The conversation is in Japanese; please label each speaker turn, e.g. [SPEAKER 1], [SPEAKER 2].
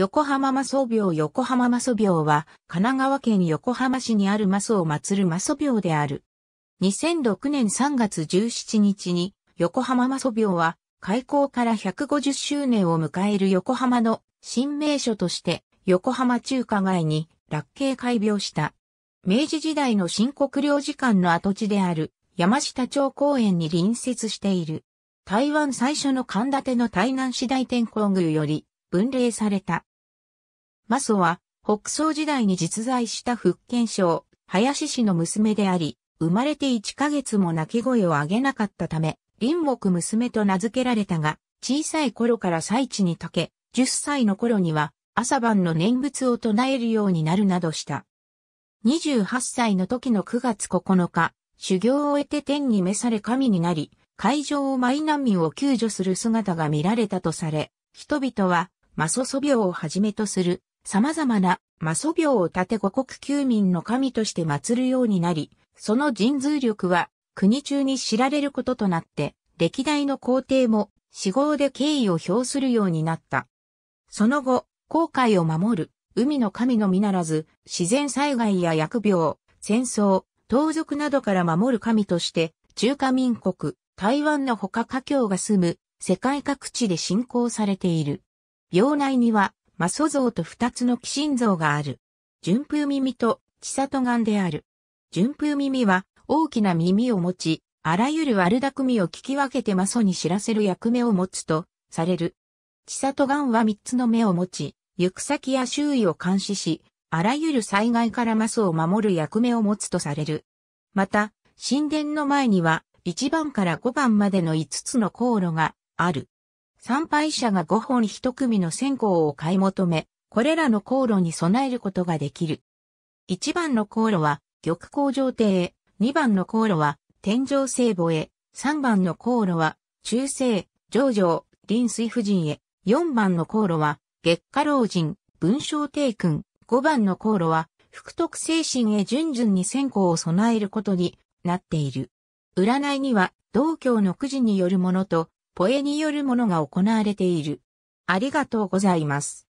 [SPEAKER 1] 横浜マソ廟横浜マソ廟は、神奈川県横浜市にあるマソを祀るマソ廟である。2006年3月17日に、横浜マソ廟は、開校から150周年を迎える横浜の新名所として、横浜中華街に落慶開廟した。明治時代の新国領事館の跡地である山下町公園に隣接している。台湾最初の神立の台南市大天皇宮より分類された。マソは、北宋時代に実在した福建省、林氏の娘であり、生まれて1ヶ月も泣き声を上げなかったため、林木娘と名付けられたが、小さい頃から最地に溶け、10歳の頃には朝晩の念仏を唱えるようになるなどした。28歳の時の9月9日、修行を終えて天に召され神になり、海上を舞難民を救助する姿が見られたとされ、人々は、マソソ病をはじめとする様々な魔祖廟を建て五国九民の神として祀るようになり、その神通力は国中に知られることとなって、歴代の皇帝も死亡で敬意を表するようになった。その後、航海を守る、海の神のみならず、自然災害や疫病、戦争、盗賊などから守る神として、中華民国、台湾の他華僑が住む、世界各地で信仰されている。病内には、マソ像と二つの鬼神像がある。純風耳と千里眼である。純風耳は大きな耳を持ち、あらゆる悪巧みを聞き分けてマソに知らせる役目を持つとされる。千里眼は三つの目を持ち、行く先や周囲を監視し、あらゆる災害からマソを守る役目を持つとされる。また、神殿の前には1番から5番までの5つの航路がある。参拝者が5本1組の線香を買い求め、これらの航路に備えることができる。1番の航路は玉工場亭へ、2番の航路は天井聖母へ、3番の航路は中世、上場、臨水夫人へ、4番の航路は月下老人、文章帝君、5番の航路は福徳精神へ順々に線香を備えることになっている。占いには、道教のくじによるものと、声によるものが行われている。ありがとうございます。